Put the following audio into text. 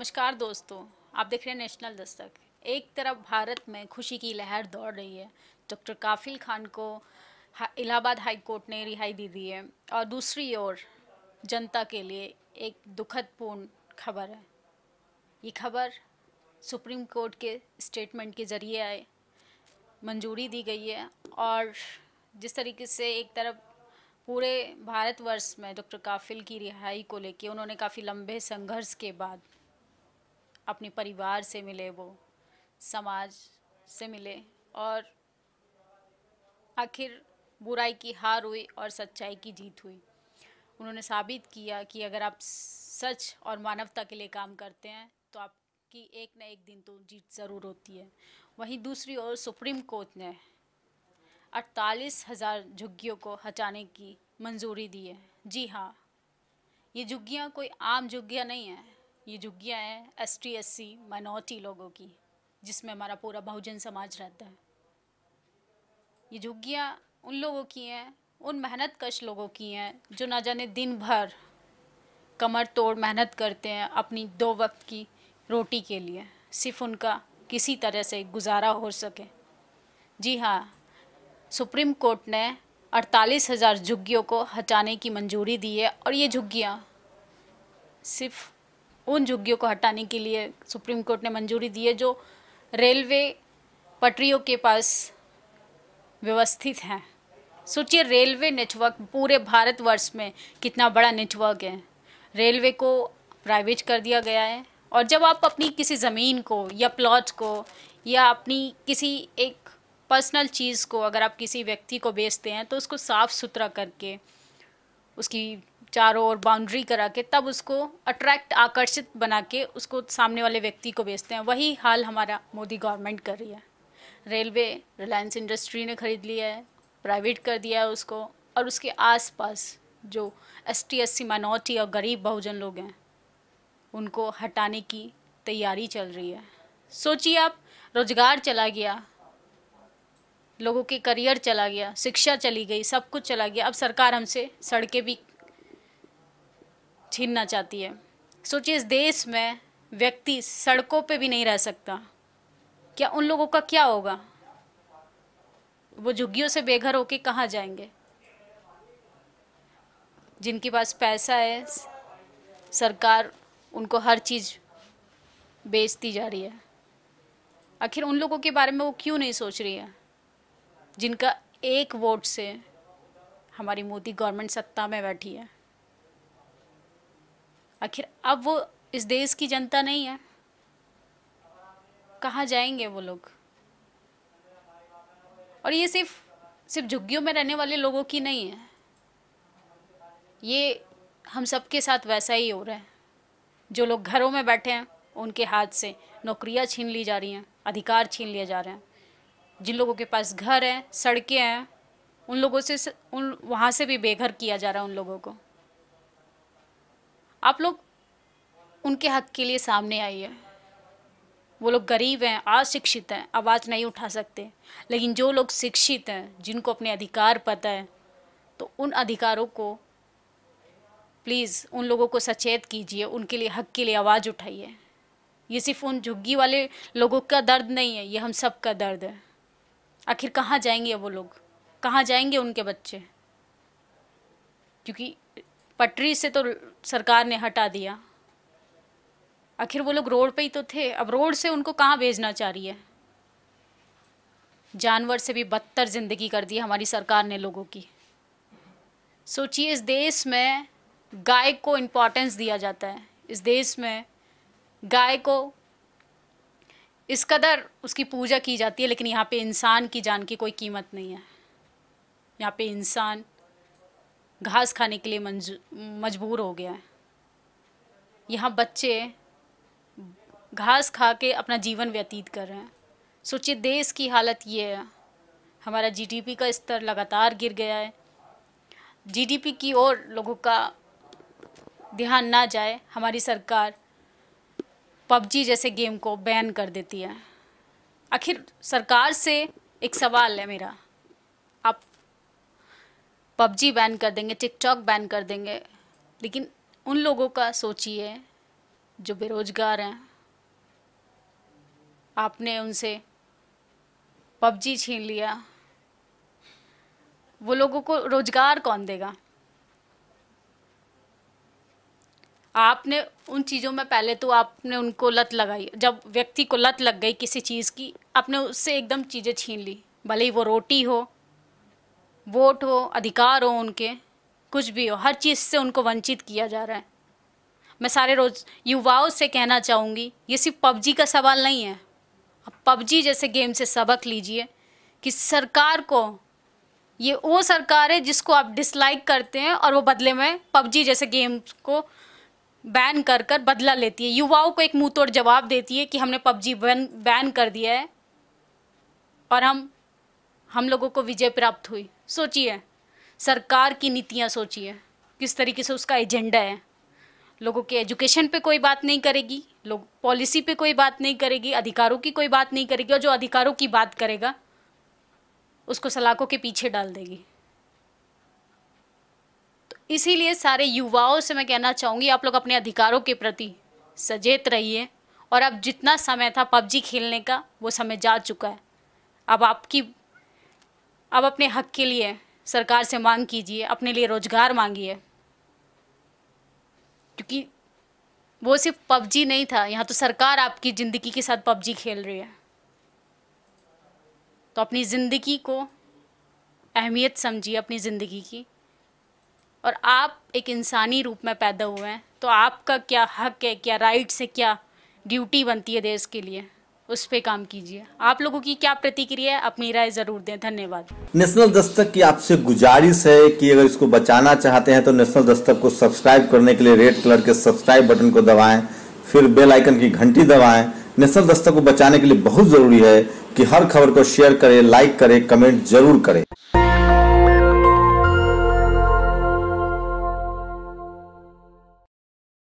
नमस्कार दोस्तों आप देख रहे हैं नेशनल दस्तक एक तरफ भारत में खुशी की लहर दौड़ रही है डॉक्टर काफिल खान को इलाहाबाद हाई कोर्ट ने रिहाई दे दी है और दूसरी ओर जनता के लिए एक दुखद पूर्ण खबर है ये खबर सुप्रीम कोर्ट के स्टेटमेंट के ज़रिए आए मंजूरी दी गई है और जिस तरीके से एक तरफ पूरे भारतवर्ष में डॉक्टर काफिल की रिहाई को लेकर उन्होंने काफ़ी लंबे संघर्ष के बाद अपने परिवार से मिले वो समाज से मिले और आखिर बुराई की हार हुई और सच्चाई की जीत हुई उन्होंने साबित किया कि अगर आप सच और मानवता के लिए काम करते हैं तो आपकी एक न एक दिन तो जीत ज़रूर होती है वहीं दूसरी ओर सुप्रीम कोर्ट ने अड़तालीस हज़ार झुग्गियों को हटाने की मंजूरी दी है जी हाँ ये झुग्गियाँ कोई आम झुग्गियाँ नहीं हैं ये झुग्गियाँ हैं S T S C minority लोगों की जिसमें हमारा पूरा बहुजन समाज रहता है ये झुग्गियाँ उन लोगों की हैं उन मेहनत कश लोगों की हैं जो ना जाने दिन भर कमर तोड़ मेहनत करते हैं अपनी दो वक्त की रोटी के लिए सिर्फ उनका किसी तरह से गुजारा हो सके जी हाँ सुप्रीम कोर्ट ने अड़तालीस हज़ार झुग्गियों को हटाने की मंजूरी दी है और ये झुग्गियाँ सिर्फ उन झुग्गियों को हटाने के लिए सुप्रीम कोर्ट ने मंजूरी दी है जो रेलवे पटरियों के पास व्यवस्थित हैं सोचिए रेलवे नेटवर्क पूरे भारतवर्ष में कितना बड़ा नेटवर्क है रेलवे को प्राइवेट कर दिया गया है और जब आप अपनी किसी ज़मीन को या प्लॉट को या अपनी किसी एक पर्सनल चीज़ को अगर आप किसी व्यक्ति को बेचते हैं तो उसको साफ़ सुथरा करके उसकी चारों ओर बाउंड्री करा के तब उसको अट्रैक्ट आकर्षित बना के उसको सामने वाले व्यक्ति को बेचते हैं वही हाल हमारा मोदी गवर्नमेंट कर रही है रेलवे रिलायंस इंडस्ट्री ने खरीद लिया है प्राइवेट कर दिया है उसको और उसके आसपास जो S T S C minority और गरीब बहुजन लोग हैं उनको हटाने की तैयारी चल रही है सोचिए आप रोजगार चला गया लोगों के करियर चला गया शिक्षा चली गई सब कुछ चला गया अब सरकार हमसे सड़कें भी छीनना चाहती है सोचिए इस देश में व्यक्ति सड़कों पे भी नहीं रह सकता क्या उन लोगों का क्या होगा वो झुग्गियों से बेघर होके कहाँ जाएंगे जिनके पास पैसा है सरकार उनको हर चीज़ बेचती जा रही है आखिर उन लोगों के बारे में वो क्यों नहीं सोच रही है जिनका एक वोट से हमारी मोदी गवर्नमेंट सत्ता में बैठी है आखिर अब वो इस देश की जनता नहीं है कहाँ जाएंगे वो लोग और ये सिर्फ सिर्फ झुग्गियों में रहने वाले लोगों की नहीं है ये हम सबके साथ वैसा ही हो रहा है जो लोग घरों में बैठे हैं उनके हाथ से नौकरियां छीन ली जा रही हैं अधिकार छीन लिए जा रहे हैं जिन लोगों के पास घर है सड़कें हैं उन लोगों से उन वहाँ से भी बेघर किया जा रहा है उन लोगों को आप लोग उनके हक के लिए सामने आइए वो लोग गरीब हैं अशिक्षित हैं आवाज़ नहीं उठा सकते लेकिन जो लोग शिक्षित हैं जिनको अपने अधिकार पता है तो उन अधिकारों को प्लीज़ उन लोगों को सचेत कीजिए उनके लिए हक के लिए आवाज़ उठाइए ये सिर्फ उन झुग्गी वाले लोगों का दर्द नहीं है ये हम सब का दर्द है आखिर कहाँ जाएंगे वो लोग कहाँ जाएंगे उनके बच्चे क्योंकि पटरी से तो सरकार ने हटा दिया आखिर वो लोग रोड पे ही तो थे अब रोड से उनको कहाँ भेजना चाह रही है जानवर से भी बदतर ज़िंदगी कर दी हमारी सरकार ने लोगों की सोचिए इस देश में गाय को इम्पोर्टेंस दिया जाता है इस देश में गाय को इस कदर उसकी पूजा की जाती है लेकिन यहाँ पे इंसान की जान की कोई कीमत नहीं है यहाँ पे इंसान घास खाने के लिए मजबूर हो गया है यहाँ बच्चे घास खा के अपना जीवन व्यतीत कर रहे हैं सोचिए देश की हालत ये है हमारा जीडीपी का स्तर लगातार गिर गया है जीडीपी की ओर लोगों का ध्यान ना जाए हमारी सरकार पबजी जैसे गेम को बैन कर देती है आखिर सरकार से एक सवाल है मेरा पबजी बैन कर देंगे टिकटॉक बैन कर देंगे लेकिन उन लोगों का सोचिए जो बेरोजगार हैं आपने उनसे पबजी छीन लिया वो लोगों को रोजगार कौन देगा आपने उन चीज़ों में पहले तो आपने उनको लत लगाई जब व्यक्ति को लत लग गई किसी चीज़ की आपने उससे एकदम चीज़ें छीन ली भले ही वो रोटी हो वोट हो अधिकार हो उनके कुछ भी हो हर चीज़ से उनको वंचित किया जा रहा है मैं सारे रोज युवाओं से कहना चाहूँगी ये सिर्फ पबजी का सवाल नहीं है अब पबजी जैसे गेम से सबक लीजिए कि सरकार को ये वो सरकार है जिसको आप डिसलाइक करते हैं और वो बदले में पबजी जैसे गेम को बैन कर कर बदला लेती है युवाओं को एक मुंह तोड़ जवाब देती है कि हमने पबजी बैन बैन कर दिया है और हम हम लोगों को विजय प्राप्त हुई सोचिए सरकार की नीतियाँ सोचिए किस तरीके से उसका एजेंडा है लोगों के एजुकेशन पे कोई बात नहीं करेगी लोग पॉलिसी पे कोई बात नहीं करेगी अधिकारों की कोई बात नहीं करेगी और जो अधिकारों की बात करेगा उसको सलाखों के पीछे डाल देगी तो इसीलिए सारे युवाओं से मैं कहना चाहूँगी आप लोग अपने अधिकारों के प्रति सचेत रहिए और अब जितना समय था पबजी खेलने का वो समय जा चुका है अब आपकी अब अपने हक के लिए सरकार से मांग कीजिए अपने लिए रोजगार मांगिए क्योंकि वो सिर्फ पबजी नहीं था यहाँ तो सरकार आपकी ज़िंदगी के साथ पबजी खेल रही है तो अपनी ज़िंदगी को अहमियत समझिए अपनी ज़िंदगी की और आप एक इंसानी रूप में पैदा हुए हैं तो आपका क्या हक है क्या राइट्स है क्या ड्यूटी बनती है देश के लिए उस पर काम कीजिए आप लोगों की क्या प्रतिक्रिया है अपनी राय जरूर दें धन्यवाद नेशनल दस्तक की आपसे गुजारिश है कि अगर इसको बचाना चाहते हैं तो नेशनल दस्तक को सब्सक्राइब करने के लिए रेड कलर के सब्सक्राइब बटन को दबाएं फिर बेल आइकन की घंटी दबाएं नेशनल दस्तक को बचाने के लिए बहुत जरूरी है कि हर खबर को शेयर करें लाइक करें कमेंट जरूर करें